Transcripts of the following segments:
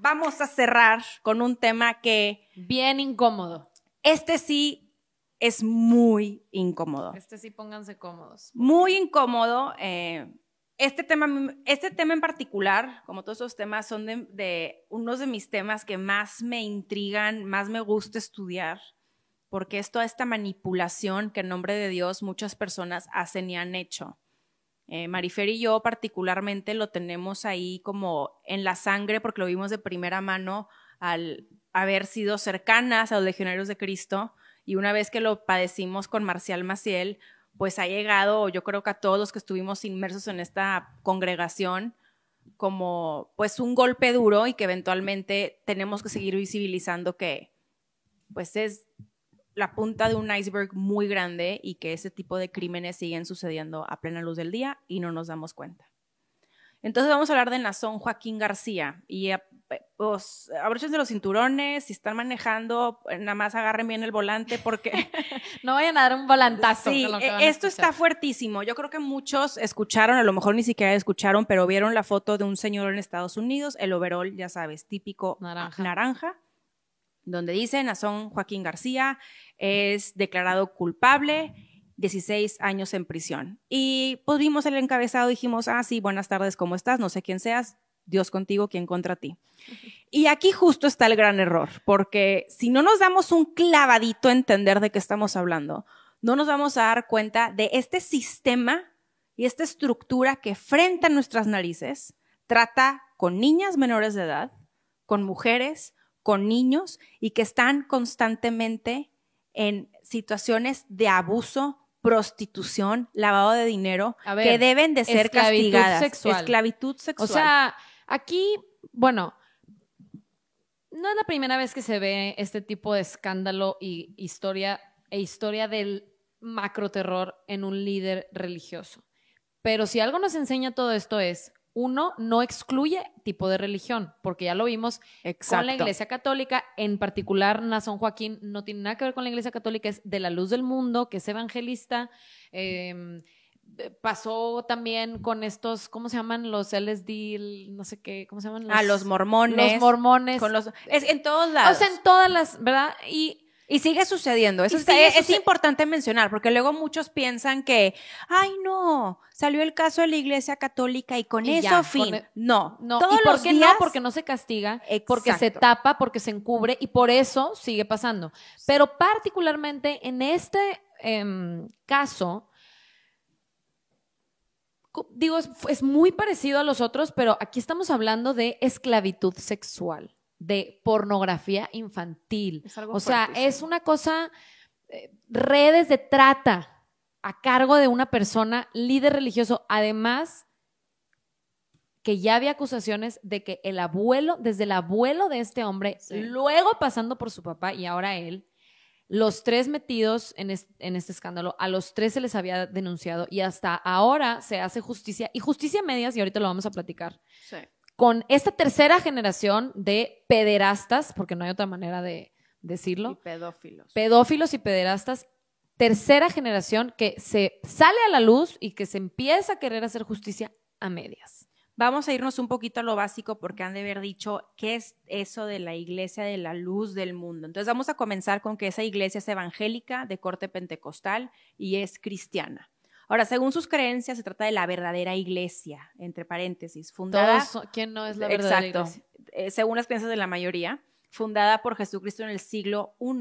vamos a cerrar con un tema que... Bien incómodo. Este sí es muy incómodo. Este sí pónganse cómodos. Muy incómodo. Eh, este, tema, este tema en particular, como todos esos temas, son de, de unos de mis temas que más me intrigan, más me gusta estudiar porque es toda esta manipulación que en nombre de Dios muchas personas hacen y han hecho. Eh, Marifer y yo particularmente lo tenemos ahí como en la sangre porque lo vimos de primera mano al haber sido cercanas a los legionarios de Cristo y una vez que lo padecimos con Marcial Maciel, pues ha llegado, yo creo que a todos los que estuvimos inmersos en esta congregación, como pues un golpe duro y que eventualmente tenemos que seguir visibilizando que pues es la punta de un iceberg muy grande y que ese tipo de crímenes siguen sucediendo a plena luz del día y no nos damos cuenta. Entonces vamos a hablar de Nazón Joaquín García y eh, pues, de los cinturones, si están manejando, nada más agarren bien el volante porque... no vayan a dar un volantazo. Sí, e, esto está fuertísimo. Yo creo que muchos escucharon, a lo mejor ni siquiera escucharon, pero vieron la foto de un señor en Estados Unidos, el overall, ya sabes, típico naranja donde dice Nazón Joaquín García es declarado culpable, 16 años en prisión. Y pues vimos el encabezado, dijimos, ah, sí, buenas tardes, ¿cómo estás? No sé quién seas, Dios contigo, ¿quién contra ti. Y aquí justo está el gran error, porque si no nos damos un clavadito a entender de qué estamos hablando, no nos vamos a dar cuenta de este sistema y esta estructura que frente a nuestras narices trata con niñas menores de edad, con mujeres, con niños y que están constantemente en situaciones de abuso, prostitución, lavado de dinero, que deben de ser esclavitud castigadas. Esclavitud sexual. O sea, aquí, bueno, no es la primera vez que se ve este tipo de escándalo y historia e historia del macro terror en un líder religioso. Pero si algo nos enseña todo esto es uno no excluye tipo de religión, porque ya lo vimos con la Iglesia Católica, en particular Nazón Joaquín no tiene nada que ver con la Iglesia Católica, es de la luz del mundo, que es evangelista. Em, eh, pasó también con estos, ¿cómo se llaman? Los LSD, no sé qué, ¿cómo se llaman? Los, ah, los mormones. Los mormones. Con los, en todos lados. O sea, en todas las, ¿verdad? Y y sigue sucediendo. Eso es, importante mencionar, porque luego muchos piensan que, ay, no, salió el caso de la Iglesia Católica y con eso fin. E-, no, no. Todos ¿Y por qué no? Porque no se castiga, porque se tapa, porque se encubre y por eso sigue pasando. Pero particularmente en este em, caso, digo, es muy parecido a los otros, pero aquí estamos hablando de esclavitud sexual de pornografía infantil. o sea, es una cosa, eh, redes de trata a cargo de una persona, líder religioso, además que ya había acusaciones de que el abuelo, desde el abuelo de este hombre, luego pasando por su papá y ahora él, los tres metidos en este, escándalo, a los tres se les había denunciado y hasta ahora se hace justicia y justicia medias, y ahorita lo vamos a platicar. Sí con esta tercera generación de pederastas, porque no hay otra manera de decirlo. pedófilos. Pedófilos y pederastas, tercera generación que se sale a la luz y que se empieza a querer hacer justicia a medias. Vamos a irnos un poquito a lo básico porque han de haber dicho qué es eso de la iglesia de la luz del mundo. Entonces vamos a comenzar con que esa iglesia es evangélica, de corte pentecostal y es cristiana. Ahora, según sus creencias, se trata de la verdadera iglesia, entre paréntesis, fundada... ¿Quién no es la verdadera iglesia? Eh, según las creencias de la mayoría, fundada por Jesucristo en el siglo I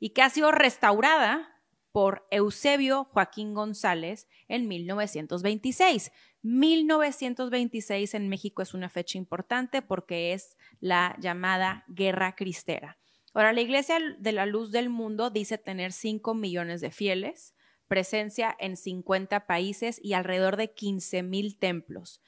y que ha sido restaurada por Eusebio Joaquín González en 1926. 1926 en México es una fecha importante porque es la llamada Guerra Cristera. Ahora, la Iglesia de la Luz del Mundo dice tener 5 millones de fieles, presencia en 50 países y alrededor de mil templos.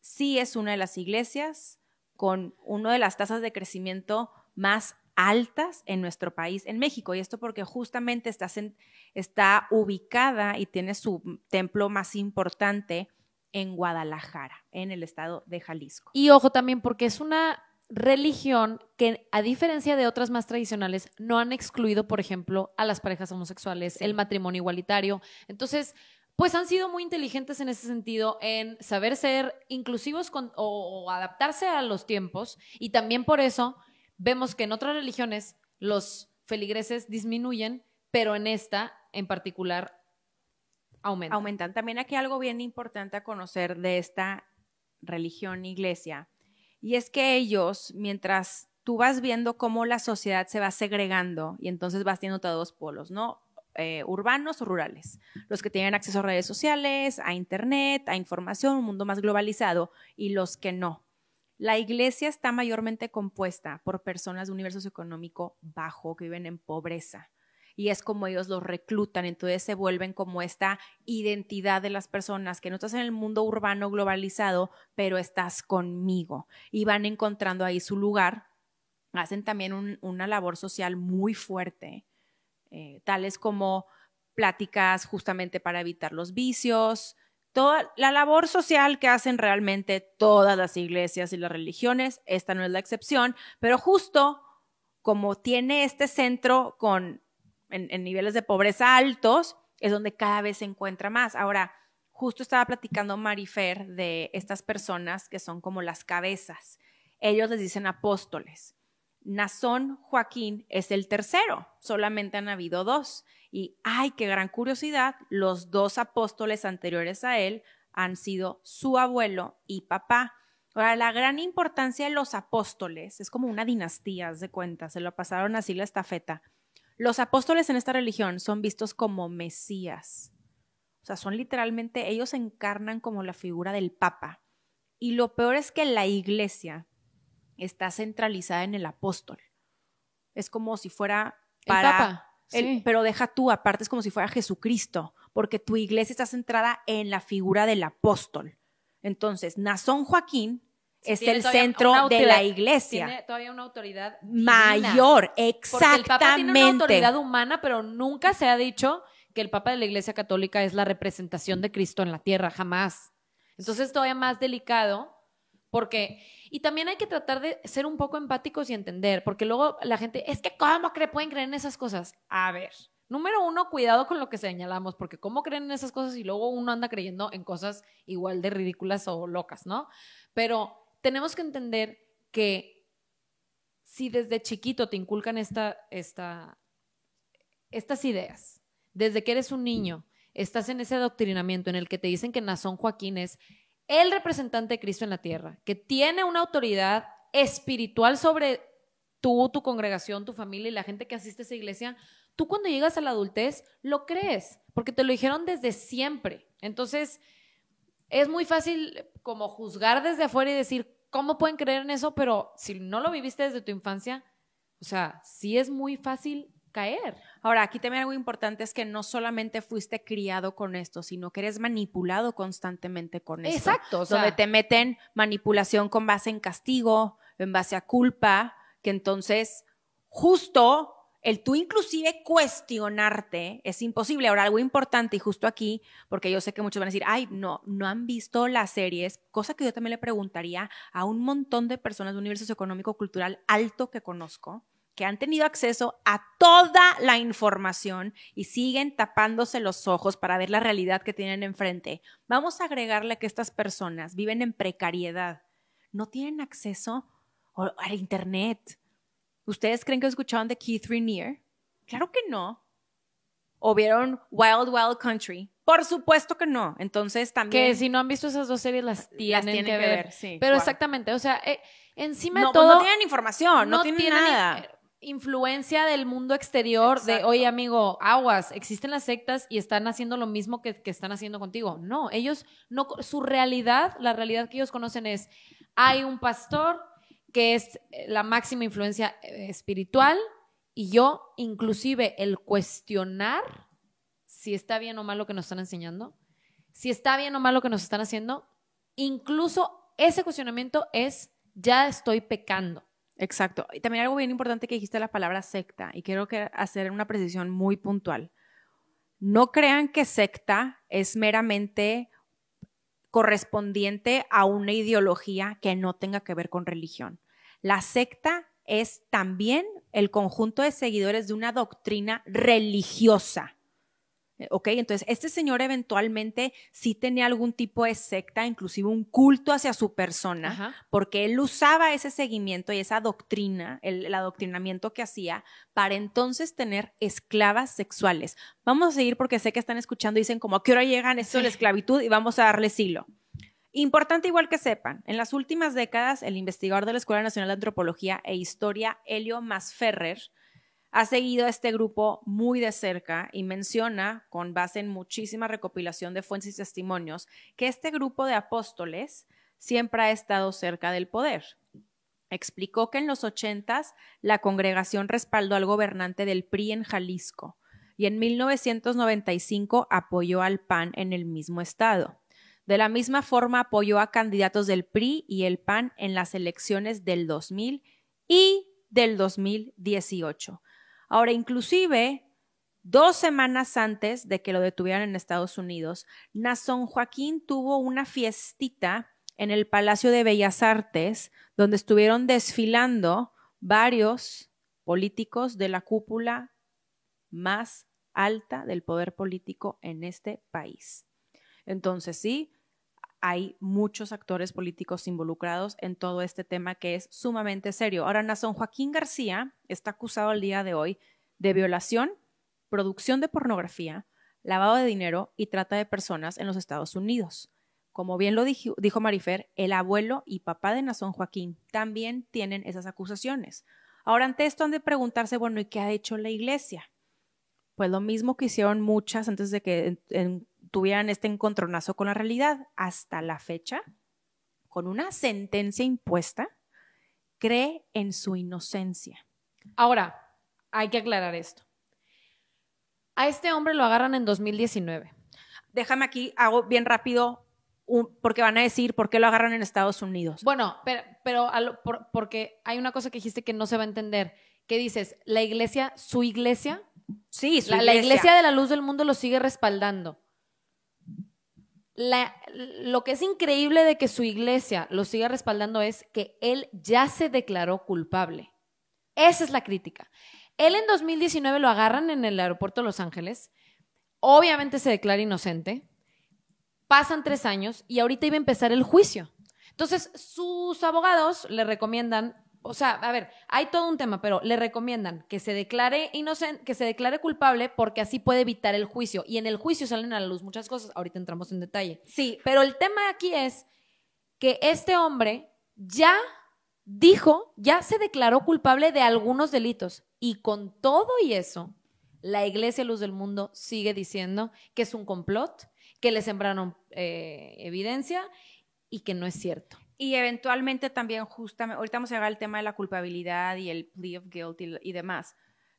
Sí es una de las iglesias con una de las tasas de crecimiento más altas en nuestro país, en México. Y esto porque justamente está, está ubicada y tiene su templo más importante en Guadalajara, en el estado de Jalisco. Y ojo también, porque es una religión que, a diferencia de otras más tradicionales, no han excluido, por ejemplo, a las parejas homosexuales, el matrimonio igualitario. Entonces, pues han sido muy inteligentes en ese sentido, en saber ser inclusivos o, adaptarse a los tiempos. Y también por eso vemos que en otras religiones los feligreses disminuyen, pero en esta en particular aumentan. Aumentan. También aquí algo bien importante a conocer de esta religión iglesia y es que ellos, mientras tú vas viendo cómo la sociedad se va segregando y entonces vas teniendo todos los polos, ¿no? Eh, urbanos o rurales, los que tienen acceso a redes sociales, a internet, a información, un mundo más globalizado y los que no. La iglesia está mayormente compuesta por personas de universo universo socioeconómico bajo que viven en pobreza, y es como ellos los reclutan, entonces se vuelven como esta identidad de las personas, que no estás en el mundo urbano globalizado, pero estás conmigo y van encontrando ahí su lugar, hacen también una labor social muy fuerte, eh, tales como pláticas justamente para evitar los vicios, toda la labor social que hacen realmente todas las iglesias y las religiones, esta no es la excepción, pero justo como tiene este centro con en, niveles de pobreza altos, es donde cada vez se encuentra más. Ahora, justo estaba platicando Marifer de estas personas que son como las cabezas. Ellos les dicen apóstoles. Nazón Joaquín es el tercero, solamente han habido dos. Y ay, qué gran curiosidad, los dos apóstoles anteriores a él han sido su abuelo y papá. Ahora, la gran importancia de los apóstoles es como una dinastía, de cuenta, se lo pasaron así la estafeta. Los apóstoles en esta religión son vistos como mesías. O sea, son literalmente, ellos se encarnan como la figura del Papa. Y lo peor es que la iglesia está centralizada en el apóstol. Es como si fuera para... El Papa. Pero deja tú, aparte es como si fuera Jesucristo, porque tu iglesia está centrada en la figura del apóstol. Entonces, Nazón Joaquín es el centro de la iglesia. Tiene todavía una autoridad mayor, exactamente. el Papa tiene una autoridad humana, pero nunca se ha dicho que el Papa de la Iglesia Católica es la representación de Cristo en la tierra, jamás. Entonces todavía más delicado, porque y también hay que tratar de ser un poco empáticos y entender, porque luego la gente es que cómo pueden creer en esas cosas. A ver, número uno, cuidado con lo que señalamos, porque cómo creen en esas cosas y luego uno anda creyendo en cosas igual de ridículas o locas, ¿no? Pero tenemos que entender que si desde chiquito te inculcan esta, esta, estas ideas, desde que eres un niño, estás en ese adoctrinamiento en el que te dicen que Nazón Joaquín es el representante de Cristo en la tierra, que tiene una autoridad espiritual sobre tú, tu congregación, tu familia y la gente que asiste a esa iglesia, tú cuando llegas a la adultez lo crees, porque te lo dijeron desde siempre. Entonces, es muy fácil como juzgar desde afuera y decir, ¿cómo pueden creer en eso? Pero si no lo viviste desde tu infancia, o sea, sí es muy fácil caer. Ahora, aquí también algo importante es que no solamente fuiste criado con esto, sino que eres manipulado constantemente con esto. Exacto. donde te meten manipulación con base en castigo, en base a culpa, que entonces justo el tú inclusive cuestionarte es imposible. Ahora, algo importante y justo aquí, porque yo sé que muchos van a decir, ay, no, no han visto las series, cosa que yo también le preguntaría a un montón de personas de un universo socioeconómico cultural alto que conozco, que han tenido acceso a toda la información y siguen tapándose los ojos para ver la realidad que tienen enfrente. Vamos a agregarle que estas personas viven en precariedad, no tienen acceso al Internet, ¿Ustedes creen que escucharon de Keith Rainier? Claro que no. ¿O vieron Wild Wild Country? Por supuesto que no. Entonces también. Que si no han visto esas dos series, las tienen, que, ver. sí, Pero exactamente, o sea, eh, encima de pues todo. no tienen información, no, tienen, nada. Eh, influencia del mundo exterior de, oye, amigo, aguas, existen las sectas y están haciendo lo mismo que están haciendo contigo. No, ellos, no, su realidad, la realidad que ellos conocen es: hay un pastor que es eh, la máxima influencia eh, espiritual y yo inclusive el cuestionar si está bien o mal lo que nos están enseñando, si está bien o mal lo que nos están haciendo, incluso ese cuestionamiento es ya estoy pecando. Exacto. Y también algo bien importante que dijiste la palabra secta y quiero hacer una precisión muy puntual. No crean que secta es meramente correspondiente a una ideología que no tenga que ver con religión. La secta es también el conjunto de seguidores de una doctrina religiosa eh, entonces, este señor eventualmente sí tenía algún tipo de secta, inclusive un culto hacia su persona, porque él usaba ese seguimiento y esa doctrina, el, adoctrinamiento que hacía, para entonces tener esclavas sexuales. Vamos a seguir porque sé que están escuchando y dicen como, ¿a qué hora llegan eso la esclavitud? Y vamos a darle silo. Importante igual que sepan, en las últimas décadas, el investigador de la Escuela Nacional de Antropología e Historia, Helio Masferrer, ha seguido a este grupo muy de cerca y menciona, con base en muchísima recopilación de fuentes y testimonios, que este grupo de apóstoles siempre ha estado cerca del poder. Explicó que en los ochentas la congregación respaldó al gobernante del PRI en Jalisco y en 1995 apoyó al PAN en el mismo estado. De la misma forma apoyó a candidatos del PRI y el PAN en las elecciones del 2000 y del 2018 Ahora, inclusive, dos semanas antes de que lo detuvieran en Estados Unidos, Nason Joaquín tuvo una fiestita en el Palacio de Bellas Artes, donde estuvieron desfilando varios políticos de la cúpula más alta del poder político en este país. Entonces, sí, hay muchos actores políticos involucrados en todo este tema que es sumamente serio. Ahora, Nazón Joaquín García está acusado al día de hoy de violación, producción de pornografía, lavado de dinero y trata de personas en los Estados Unidos. Como bien lo dijo, Marifer, el abuelo y papá de Nazón Joaquín también tienen esas acusaciones. Ahora, ante esto han de preguntarse, bueno, ¿y qué ha hecho la iglesia? Pues lo mismo que hicieron muchas antes de que en tuvieran este encontronazo con la realidad hasta la fecha, con una sentencia impuesta, cree en su inocencia. Ahora, hay que aclarar esto. A este hombre lo agarran en 2019. Déjame aquí, hago bien rápido, un, porque van a decir por qué lo agarran en Estados Unidos. Bueno, pero, porque hay una cosa que dijiste que no se va a entender, que dices, la iglesia, su iglesia, sí, iglesia. la iglesia de la luz del mundo lo sigue respaldando la, lo que es increíble de que su iglesia lo siga respaldando es que él ya se declaró culpable. Esa es la crítica. Él en 2019 lo agarran en el aeropuerto de Los Ángeles, obviamente se declara inocente, pasan tres años y ahorita iba a empezar el juicio. Entonces, sus abogados le recomiendan o sea, a ver, hay todo un tema, pero le recomiendan que se declare inocente, que se declare culpable porque así puede evitar el juicio. Y en el juicio salen a la luz muchas cosas. Ahorita entramos en detalle. Sí. Pero el tema aquí es que este hombre ya dijo, ya se declaró culpable de algunos delitos. Y con todo y eso, la Iglesia Luz del Mundo sigue diciendo que es un complot, que le sembraron eh, evidencia y que no es cierto. Y eventualmente también justamente, ahorita vamos a llegar al tema de la culpabilidad y el plea of guilt y, demás,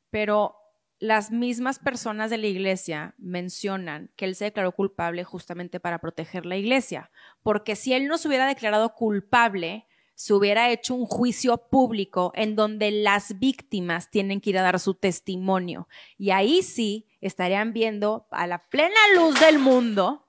pero las mismas personas de la iglesia mencionan que él se declaró culpable justamente para proteger la iglesia, porque si él no se hubiera declarado culpable, se hubiera hecho un juicio público en donde las víctimas tienen que ir a dar su testimonio. Y ahí sí estarían viendo a la plena luz del mundo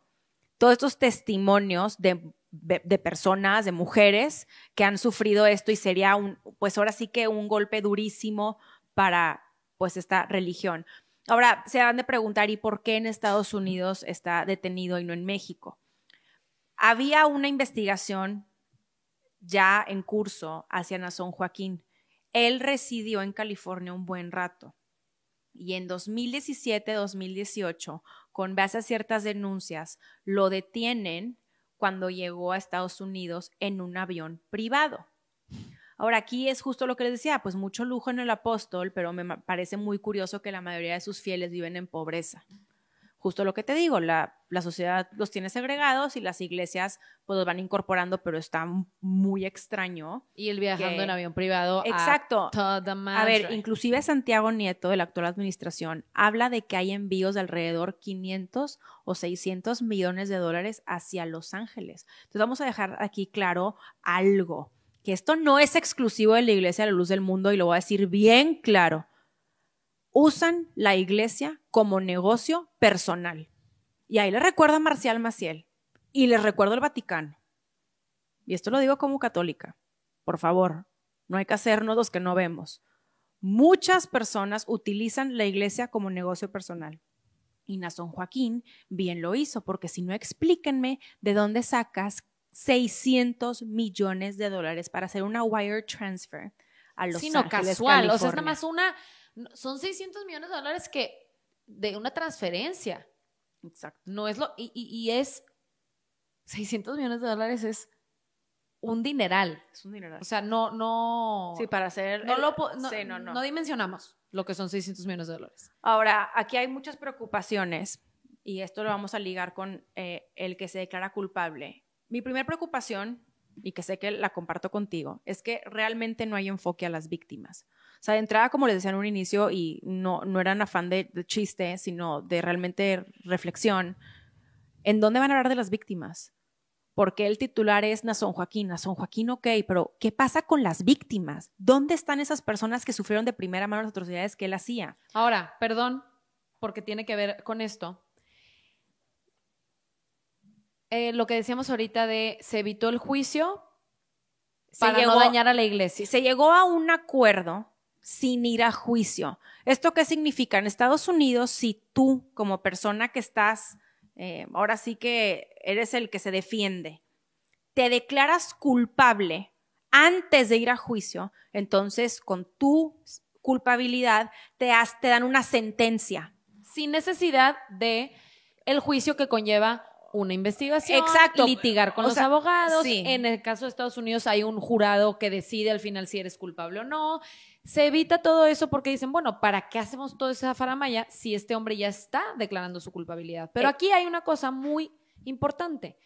todos estos testimonios de de personas, de mujeres que han sufrido esto y sería un, pues ahora sí que un golpe durísimo para pues esta religión. Ahora se van de preguntar, ¿y por qué en Estados Unidos está detenido y no en México? Había una investigación ya en curso hacia Nazón Joaquín. Él residió en California un buen rato y en 2017-2018, con base a ciertas denuncias, lo detienen cuando llegó a Estados Unidos en un avión privado. Ahora, aquí es justo lo que les decía, pues mucho lujo en el apóstol, pero me parece muy curioso que la mayoría de sus fieles viven en pobreza justo lo que te digo, la, sociedad los tiene segregados y las iglesias pues los van incorporando, pero está muy extraño. Y el viajando en avión privado. Exacto. A, a ver, inclusive Santiago Nieto, de la actual administración, habla de que hay envíos de alrededor 500 o 600 millones de dólares hacia Los Ángeles. Entonces vamos a dejar aquí claro algo, que esto no es exclusivo de la Iglesia de la Luz del Mundo y lo voy a decir bien claro usan la iglesia como negocio personal. Y ahí le recuerda Marcial Maciel y le recuerdo el Vaticano. Y esto lo digo como católica. Por favor, no hay que hacernos los que no vemos. Muchas personas utilizan la iglesia como negocio personal. Y Nazón Joaquín bien lo hizo, porque si no, explíquenme de dónde sacas 600 millones de dólares para hacer una wire transfer a Los Sino casual, o sea, es nada más una son 600 millones de dólares que de una transferencia. Exacto. No es lo, y, y, y es, 600 millones de dólares es un dineral. Es un dineral. O sea, no, no. Sí, para hacer. No lo no, dimensionamos lo que son 600 millones de dólares. Ahora, aquí hay muchas preocupaciones y esto lo vamos a ligar con eh, el que se declara culpable. Mi primera preocupación, y que sé que la comparto contigo, es que realmente no hay enfoque a las víctimas. O sea, de entrada, como les decía en un inicio, y no, no eran afán de, chiste, sino de realmente reflexión, ¿en dónde van a hablar de las víctimas? porque el titular es Nason Joaquín, Nason Joaquín, ok, pero ¿qué pasa con las víctimas? ¿Dónde están esas personas que sufrieron de primera mano las atrocidades que él hacía? Ahora, perdón, porque tiene que ver con esto. Eh, lo que decíamos ahorita de se evitó el juicio se llegó, no dañar a la iglesia. Se llegó a un acuerdo sin ir a juicio. ¿Esto qué significa? En Estados Unidos, si tú como persona que estás, eh, ahora sí que eres el que se defiende, te declaras culpable antes de ir a juicio, entonces con tu culpabilidad te, dan una sentencia. Sin necesidad de el juicio que conlleva una investigación, Exacto. litigar con los abogados. En el caso de Estados Unidos hay un jurado que decide al final si eres culpable o no. Se evita todo eso porque dicen, bueno, ¿para qué hacemos toda esa faramaya si este hombre ya está declarando su culpabilidad? Pero eh. aquí hay una cosa muy importante.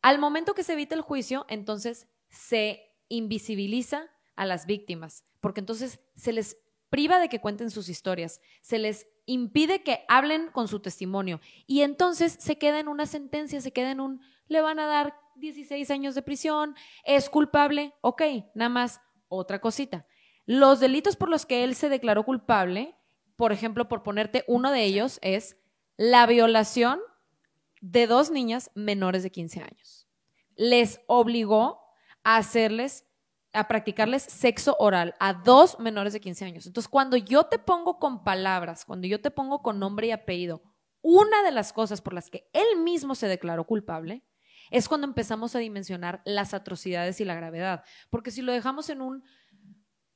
Al momento que se evita el juicio, entonces se invisibiliza a las víctimas, porque entonces se les priva de que cuenten sus historias, se les impide que hablen con su testimonio y entonces se queda en una sentencia, se queda en un, le van a dar 16 años de prisión, es culpable, ok, nada más otra cosita. Los delitos por los que él se declaró culpable, por ejemplo, por ponerte uno de ellos, es la violación de dos niñas menores de 15 años. Les obligó a hacerles, a practicarles sexo oral a dos menores de 15 años. Entonces, cuando yo te pongo con palabras, cuando yo te pongo con nombre y apellido, una de las cosas por las que él mismo se declaró culpable, es cuando empezamos a dimensionar las atrocidades y la gravedad. Porque si lo dejamos en un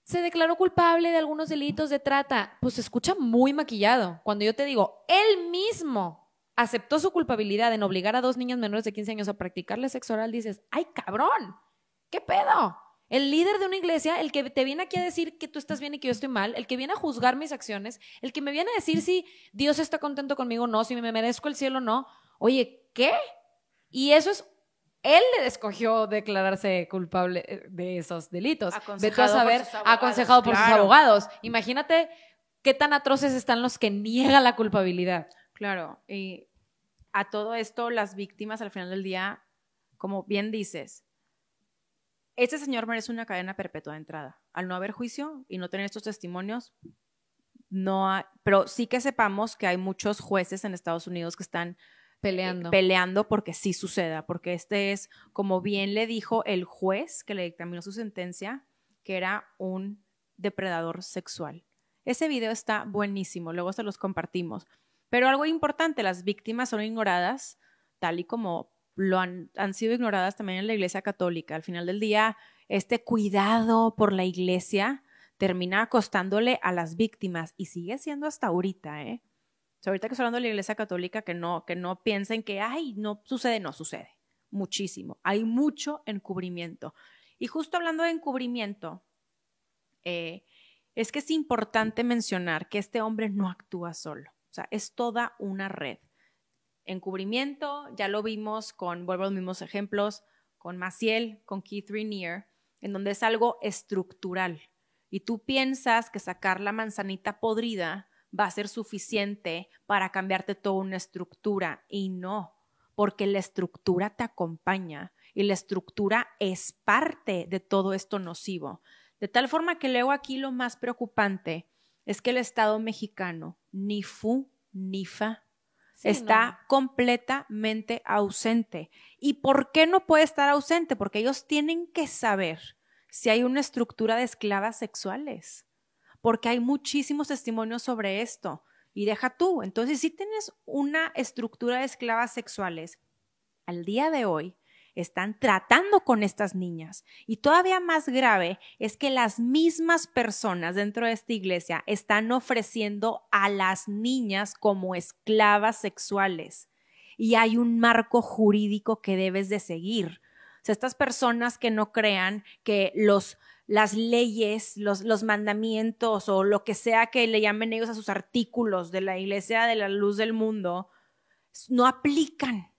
se declaró culpable de algunos delitos de trata, pues se escucha muy maquillado. Cuando yo te digo, él mismo aceptó su culpabilidad en obligar a dos niñas menores de 15 años a practicarle sexo oral, dices, ay cabrón, ¿qué pedo? El líder de una iglesia, el que te viene aquí a decir que tú estás bien y que yo estoy mal, el que viene a juzgar mis acciones, el que me viene a decir si Dios está contento conmigo o no, si me merezco el cielo o no. Oye, ¿qué? Y eso es él le escogió declararse culpable eh, de esos delitos. a saber, aconsejado por sus abogados. Imagínate qué tan atroces están los que niegan la culpabilidad. Claro, y a todo esto las víctimas al final del día, como bien dices, este señor merece una cadena perpetua de entrada. Al no haber juicio y no tener estos testimonios, no pero sí que sepamos que hay muchos jueces en Estados Unidos que están peleando. peleando porque sí suceda, porque este es, como bien le dijo el juez que le dictaminó su sentencia, que era un depredador sexual. Ese video está buenísimo, luego se los compartimos. Pero algo importante, las víctimas son ignoradas, tal y como lo han, han sido ignoradas también en la Iglesia Católica. Al final del día, este cuidado por la Iglesia termina acostándole a las víctimas y sigue siendo hasta ahorita, ¿eh? ahorita que estoy hablando de la iglesia católica, que no, que no piensen que, ay, no sucede, no sucede. Muchísimo. Hay mucho encubrimiento. Y justo hablando de encubrimiento, eh, es que es importante mencionar que este hombre no actúa solo. O sea, es toda una red. Encubrimiento, ya lo vimos con, vuelvo a los mismos ejemplos, con Maciel, con Keith Rainier, en donde es algo estructural. Y tú piensas que sacar la manzanita podrida va a ser suficiente para cambiarte toda una estructura y no, porque la estructura te acompaña y la estructura es parte de todo esto nocivo. De tal forma que leo aquí lo más preocupante es que el Estado mexicano, ni fu ni fa, está completamente ausente. ¿Y por qué no puede estar ausente? Porque ellos tienen que saber si hay una estructura de esclavas sexuales porque hay muchísimos testimonios sobre esto. Y deja tú, entonces si tienes una estructura de esclavas sexuales, al día de hoy están tratando con estas niñas. Y todavía más grave es que las mismas personas dentro de esta iglesia están ofreciendo a las niñas como esclavas sexuales. Y hay un marco jurídico que debes de seguir. O sea, estas personas que no crean que los las leyes, los, los mandamientos o lo que sea que le llamen ellos a sus artículos de la iglesia de la luz del mundo, no aplican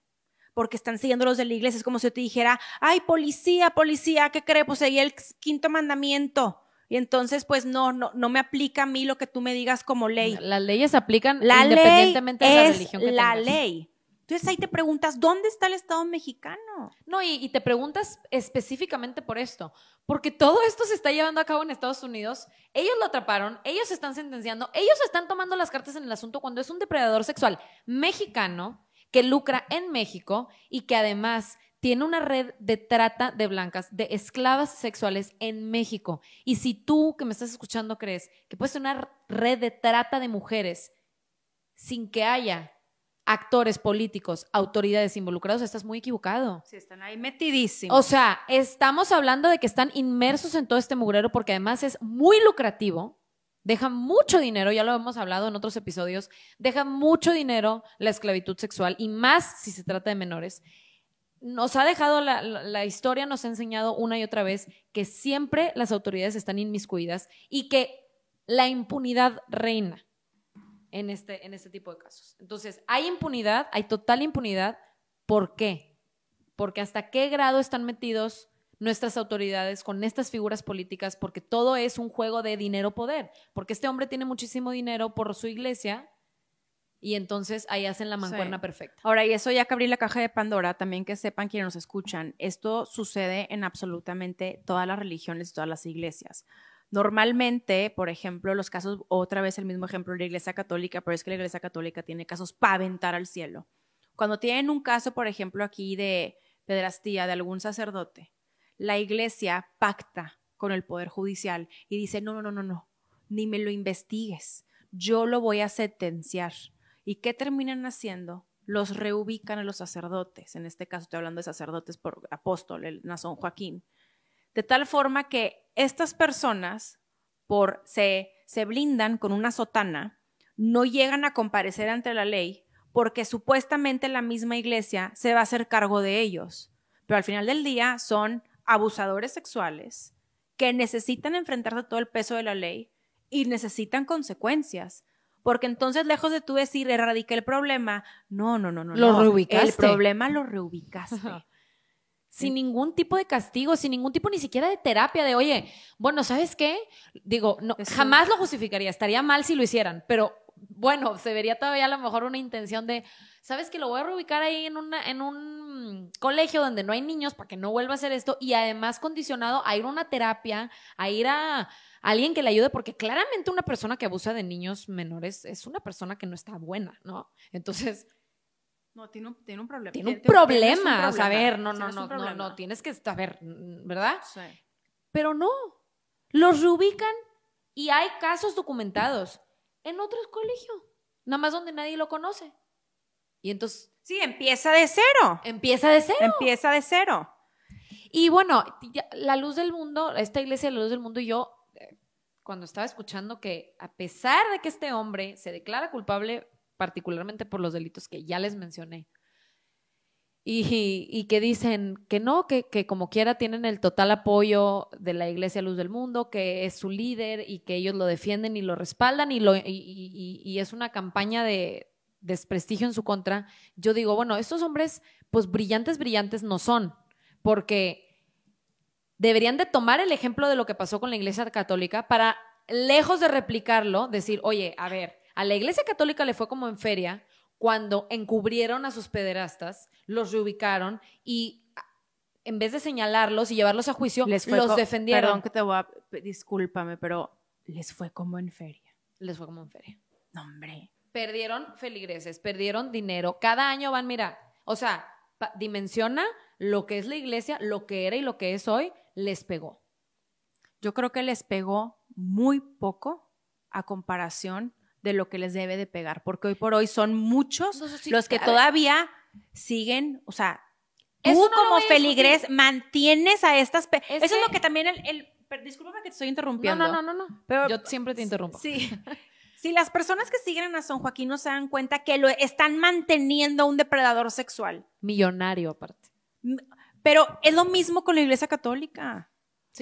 porque están siguiendo los de la iglesia. Es como si yo te dijera, ay, policía, policía, ¿qué cree? Pues ahí el quinto mandamiento. Y entonces, pues no, no, no me aplica a mí lo que tú me digas como ley. Las leyes aplican la independientemente de la religión. Que la ley. Entonces ahí te preguntas, ¿dónde está el Estado mexicano? No, y, te preguntas específicamente por esto, porque todo esto se está llevando a cabo en Estados Unidos, ellos lo atraparon, ellos están sentenciando, ellos están tomando las cartas en el asunto cuando es un depredador sexual mexicano que lucra en México y que además tiene una red de trata de blancas, de esclavas sexuales en México. Y si tú que me estás escuchando crees que puede ser una red de trata de mujeres sin que haya actores políticos, autoridades involucradas, estás muy equivocado. Sí, están ahí metidísimos. O sea, estamos hablando de que están inmersos en todo este mugrero porque además es muy lucrativo, deja mucho dinero, ya lo hemos hablado en otros episodios, deja mucho dinero la esclavitud sexual y más si se trata de menores. Nos ha dejado la historia, nos ha enseñado una y otra vez que siempre las autoridades están inmiscuidas y que la impunidad reina en este, en este tipo de casos. Entonces, hay impunidad, hay total impunidad. ¿Por qué? Porque hasta qué grado están metidos nuestras autoridades con estas figuras políticas, porque todo es un juego de dinero-poder, porque este hombre tiene muchísimo dinero por su iglesia, y entonces ahí hacen la mancuerna perfecta. Ahora, y eso ya que abrí la caja de Pandora, también que sepan quienes nos escuchan, esto sucede en absolutamente todas las religiones todas las iglesias. Normalmente, por ejemplo, los casos, otra vez el mismo ejemplo de la Iglesia Católica, pero es que la Iglesia Católica tiene casos para aventar al cielo. Cuando tienen un caso, por ejemplo, aquí de pedrastía de algún sacerdote, la Iglesia pacta con el Poder Judicial y dice, no, no, no, no, no, ni me lo investigues, yo lo voy a sentenciar. ¿Y qué terminan haciendo? Los reubican a los sacerdotes, en este caso estoy hablando de sacerdotes por apóstol, el Nazón Joaquín de tal forma que estas personas por, se, blindan con una sotana, no llegan a comparecer ante la ley porque supuestamente la misma iglesia se va a hacer cargo de ellos. Pero al final del día son abusadores sexuales que necesitan enfrentarse a todo el peso de la ley y necesitan consecuencias. Porque entonces, lejos de tú decir erradiqué el problema, no, no, no, no. Lo reubicaste. El problema lo reubicaste sin mm. ningún tipo de castigo, sin ningún tipo ni siquiera de terapia, de oye, bueno, ¿sabes qué? Digo, no, jamás lo justificaría, estaría mal si lo hicieran, pero bueno, se vería todavía a lo mejor una intención de, ¿sabes que Lo voy a reubicar ahí en, una, en un colegio donde no hay niños para que no vuelva a hacer esto y además condicionado a ir a una terapia, a ir a, alguien que le ayude, porque claramente una persona que abusa de niños menores es una persona que no está buena, ¿no? Entonces, no, tiene un, problema. Tiene un, problema. a ver, no, no, no, no, no, tienes que, a ver, ¿verdad? Sí. Pero no, los reubican y hay casos documentados en otros colegios, nada más donde nadie lo conoce. Y entonces... Sí, empieza de cero. Empieza de cero. Empieza de cero. Y bueno, la luz del mundo, esta iglesia de la luz del mundo, y yo, eh, cuando estaba escuchando que a pesar de que este hombre se declara culpable particularmente por los delitos que ya les mencioné. Y, que dicen que no, que, como quiera tienen el total apoyo de la Iglesia Luz del Mundo, que es su líder y que ellos lo defienden y lo respaldan y, lo, y es una campaña de desprestigio en su contra. Yo digo, bueno, estos hombres, pues brillantes, brillantes no son, porque deberían de tomar el ejemplo de lo que pasó con la Iglesia Católica para, lejos de replicarlo, decir, oye, a ver, a la Iglesia Católica le fue como en feria cuando encubrieron a sus pederastas, los reubicaron y ah, en vez de señalarlos y llevarlos a juicio, los defendieron. Perdón que te voy a... Discúlpame, pero les fue como en feria. Les fue como en feria. No, hombre. Perdieron feligreses, perdieron dinero. Cada año van, mira, o sea, dimensiona lo que es la iglesia, lo que era y lo que es hoy, les pegó. Yo creo que les pegó muy poco a comparación de lo que les debe de pegar, porque hoy por hoy son muchos los que todavía siguen, o sea, tú como feligres mantienes a estas... eso es lo que también el, disculpa que te estoy interrumpiendo. No, no, no, no. Pero, Yo siempre te interrumpo. Sí. si las personas que siguen a San Joaquín no se dan cuenta que lo están manteniendo un depredador sexual. Millonario aparte. Pero es lo mismo con la Iglesia Católica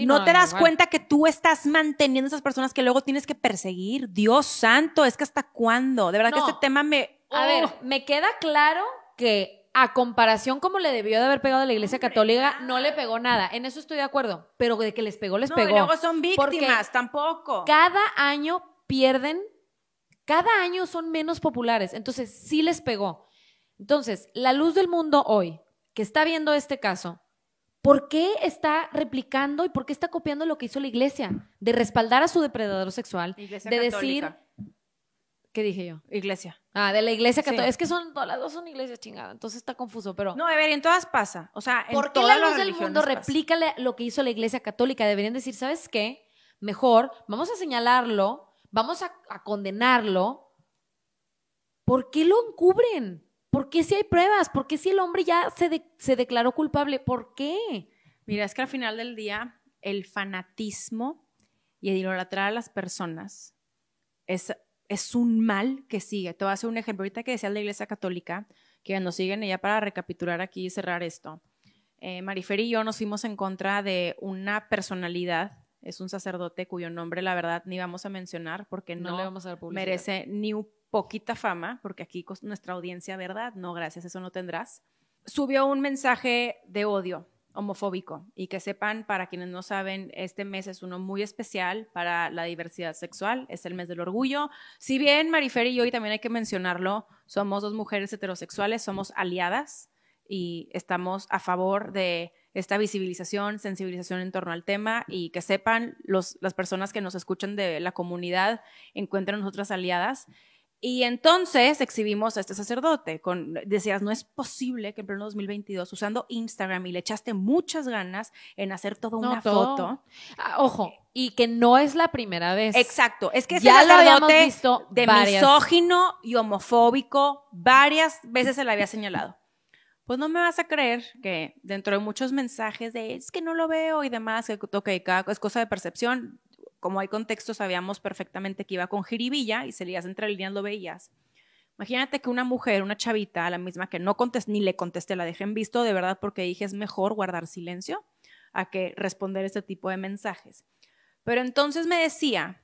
no, te das cuenta que tú estás manteniendo a esas personas que luego tienes que perseguir. Dios santo, es que hasta cuándo. De verdad que este tema me. A ver, oh. me queda claro que a comparación como le debió de haber pegado a la Iglesia Católica, no le pegó nada. En eso estoy de acuerdo. Pero de que les pegó, les pegó. Y luego son víctimas, tampoco. Cada año pierden, cada año son menos populares. Entonces, sí les pegó. Entonces, la luz del mundo hoy, que está viendo este caso, ¿Por qué está replicando y por qué está copiando lo que hizo la iglesia? De respaldar a su depredador sexual, de decir... ¿Qué dije yo? Iglesia. Ah, de la iglesia católica. Es que son, las dos son iglesias chingadas, entonces está confuso, pero... No, ver, en todas pasa. O sea, en ¿Por qué la luz del mundo replica lo que hizo la iglesia católica? Deberían decir, ¿sabes qué? Mejor, vamos a señalarlo, vamos a, a condenarlo. ¿Por qué lo encubren? ¿Por qué si hay pruebas? ¿Por qué si el hombre ya se, declaró culpable? ¿Por qué? Mira, es que al final del día el fanatismo y el idolatrar a las personas es, un mal que sigue. Te voy a hacer un ejemplo. Ahorita que decía la Iglesia Católica, que nos siguen, y ya para recapitular aquí y cerrar esto, eh, Marifer y yo nos fuimos en contra de una personalidad, es un sacerdote cuyo nombre la verdad ni vamos a mencionar porque no, merece ni un poquita fama, porque aquí nuestra audiencia, ¿verdad? No, gracias, eso no tendrás. Subió un mensaje de odio homofóbico y que sepan, para quienes no saben, este mes es uno muy especial para la diversidad sexual, es el mes del orgullo. Si bien Marifer y yo, y también hay que mencionarlo, somos dos mujeres heterosexuales, somos aliadas y estamos a favor de esta visibilización, sensibilización en torno al tema y que sepan las personas que nos escuchan de la comunidad, encuentran nosotras aliadas. Y entonces exhibimos a este sacerdote. Con, decías, no es posible que en pleno 2022, usando Instagram y le echaste muchas ganas en hacer toda una foto. Ah, ojo, y que no es la primera vez. Exacto. Es que es sacerdote de misógino y homofóbico, varias veces se le había señalado. Pues no me vas a creer que dentro de muchos mensajes de es que no lo veo y demás, que okay, es cosa de percepción, como hay contexto, sabíamos perfectamente que iba con jiribilla y se leías entre líneas, lo veías. Imagínate que una mujer, una chavita, la misma que no contesté ni le contesté, la dejen visto de verdad porque dije es mejor guardar silencio a que responder este tipo de mensajes. Pero entonces me decía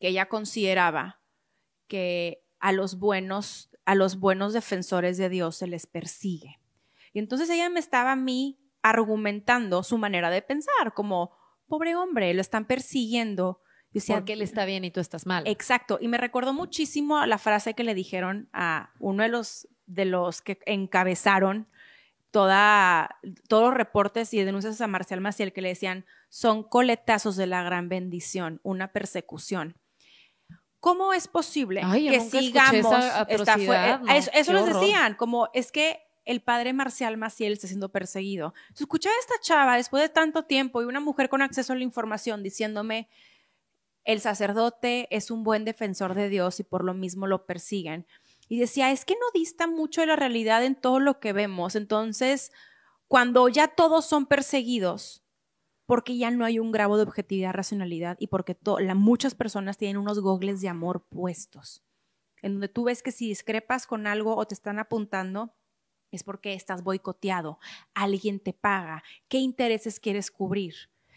que ella consideraba que a los buenos, a los buenos defensores de Dios se les persigue. Y entonces ella me estaba a mí argumentando su manera de pensar, como pobre hombre, lo están persiguiendo. Porque él está bien y tú estás mal. Exacto. Y me recordó muchísimo la frase que le dijeron a uno de los, de los que encabezaron toda, todos los reportes y denuncias a Marcial Maciel que le decían, son coletazos de la gran bendición, una persecución. ¿Cómo es posible que sigamos? esta eh, eso, decían, como es que el padre Marcial Maciel está siendo perseguido. se a esta chava después de tanto tiempo y una mujer con acceso a la información diciéndome, el sacerdote es un buen defensor de Dios y por lo mismo lo persiguen. Y decía, es que no dista mucho de la realidad en todo lo que vemos. Entonces, cuando ya todos son perseguidos, porque ya no hay un grado de objetividad, racionalidad y porque la, muchas personas tienen unos gogles de amor puestos, en donde tú ves que si discrepas con algo o te están apuntando, es porque estás boicoteado, alguien te paga, qué intereses quieres cubrir.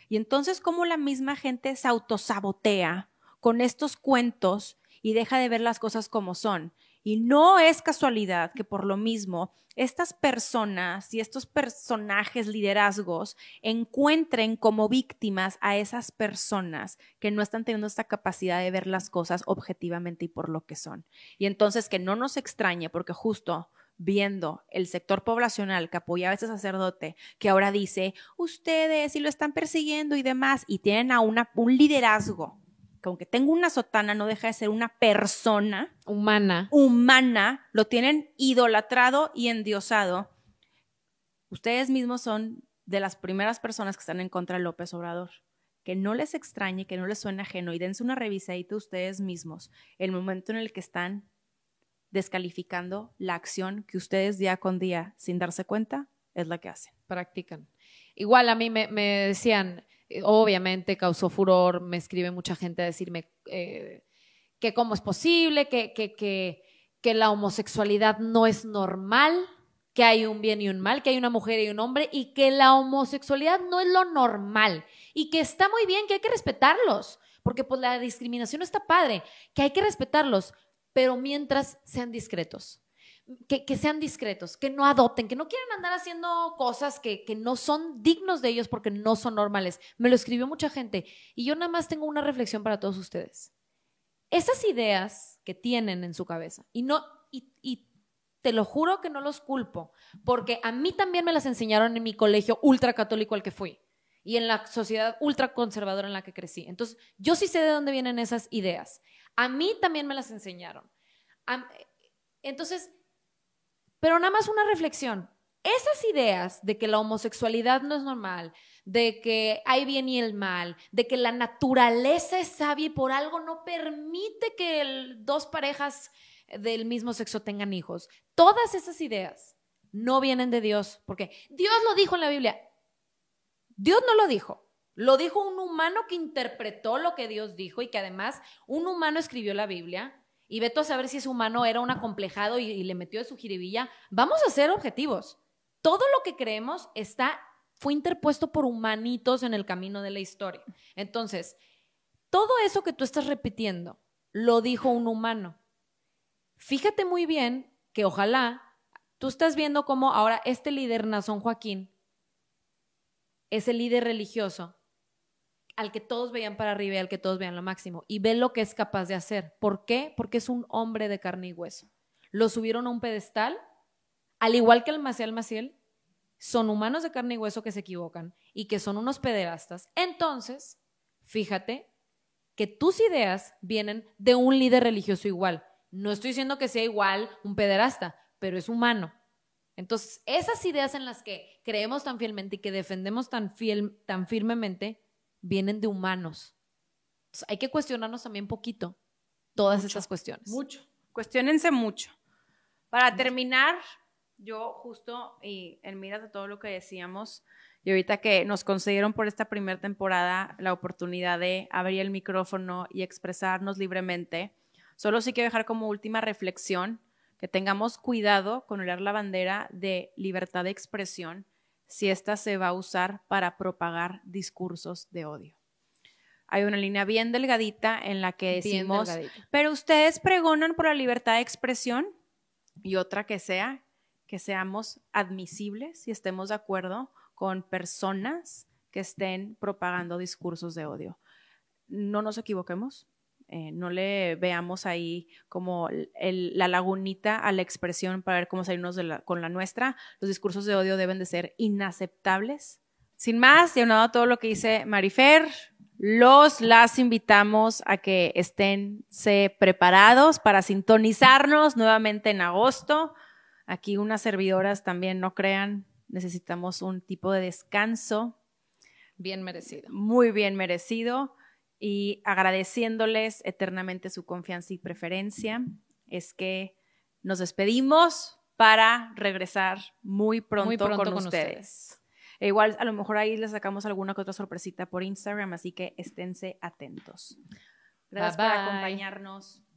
Y entonces ¿cómo la misma gente se autosabotea con estos cuentos y deja de ver las cosas como son. Y no es casualidad que por lo mismo estas personas y estos personajes liderazgos encuentren como víctimas a esas personas que no están teniendo esta capacidad de ver las cosas objetivamente y por lo que son. Y entonces que no nos extrañe porque justo viendo el sector poblacional que apoyaba a ese sacerdote, que ahora dice, ustedes y lo están persiguiendo y demás, y tienen a un liderazgo, que aunque tenga una sotana, no deja de ser una persona humana. Humana, lo tienen idolatrado y endiosado. Ustedes mismos son de las primeras personas que están en contra de López Obrador. Que no les extrañe, que no les suene ajeno y dense una revisadita ustedes mismos el momento en el que están descalificando la acción que ustedes día con día, sin darse cuenta, es la que hacen. Practican. Igual a mí me, decían, eh, obviamente causó furor, me escribe mucha gente a decirme eh, que cómo es posible, que, que, la homosexualidad no es normal, que hay un bien y un mal, que hay una mujer y un hombre, y que la homosexualidad no es lo normal, y que está muy bien, que hay que respetarlos, porque pues la discriminación está padre, que hay que respetarlos, pero mientras sean discretos. Que, sean discretos, que no adopten, que no quieran andar haciendo cosas que, no son dignos de ellos porque no son normales. Me lo escribió mucha gente y yo nada más tengo una reflexión para todos ustedes. Esas ideas que tienen en su cabeza y no y, y te lo juro que no los culpo porque a mí también me las enseñaron en mi colegio ultracatólico al que fui y en la sociedad ultraconservadora en la que crecí. Entonces, yo sí sé de dónde vienen esas ideas. A mí también me las enseñaron. entonces, pero nada más una reflexión. Esas ideas de que la homosexualidad no es normal, de que hay bien y el mal, de que la naturaleza es sabia y por algo no permite que dos parejas del mismo sexo tengan hijos. Todas esas ideas no vienen de Dios, porque Dios lo dijo en la Biblia, Dios no lo dijo, lo dijo un humano que interpretó lo que Dios dijo y que además un humano escribió la Biblia. Y veto a saber si ese humano era un acomplejado y, le metió de su jiribilla. Vamos a ser objetivos. Todo lo que creemos está, fue interpuesto por humanitos en el camino de la historia. Entonces, todo eso que tú estás repitiendo lo dijo un humano. Fíjate muy bien que ojalá tú estás viendo cómo ahora este líder, Nazón Joaquín, ese líder religioso al que todos veían para arriba y al que todos veían lo máximo. Y ve lo que es capaz de hacer. ¿Por qué? Porque es un hombre de carne y hueso. Lo subieron a un pedestal, al igual que el Maciel Maciel, son humanos de carne y hueso que se equivocan y que son unos pederastas. Entonces, fíjate que tus ideas vienen de un líder religioso igual. No estoy diciendo que sea igual un pederasta, pero es humano. Entonces, esas ideas en las que creemos tan fielmente y que defendemos tan, fiel, tan firmemente vienen de humanos. hay que cuestionarnos también poquito todas estas cuestiones. Mucho. Cuestiónense mucho. Para terminar, yo justo, y en miras de todo lo que decíamos, y ahorita que nos concedieron por esta primera temporada la oportunidad de abrir el micrófono y expresarnos libremente, solo sí quiero dejar como última reflexión que tengamos cuidado con oler la bandera de libertad de expresión si ésta se va a usar para propagar discursos de odio. Hay una línea bien delgadita en la que decimos, pero ustedes pregonan por la libertad de expresión y otra que sea que seamos admisibles y estemos de acuerdo con personas que estén propagando discursos de odio. No nos equivoquemos, eh, no le veamos ahí como la lagunita a la expresión para ver cómo salirnos con la nuestra. Los discursos de odio deben de ser inaceptables. Sin más, y aunado a todo lo que dice Marifer, los las invitamos a que estén preparados para sintonizarnos nuevamente en agosto. Aquí unas servidoras también, no crean, necesitamos un tipo de descanso. Bien merecido. Muy bien merecido y agradeciéndoles eternamente su confianza y preferencia. Es que nos despedimos para regresar muy pronto, con, ustedes. E igual a lo mejor ahí les sacamos alguna que otra sorpresita por Instagram, así que esténse atentos. Gracias por acompañarnos.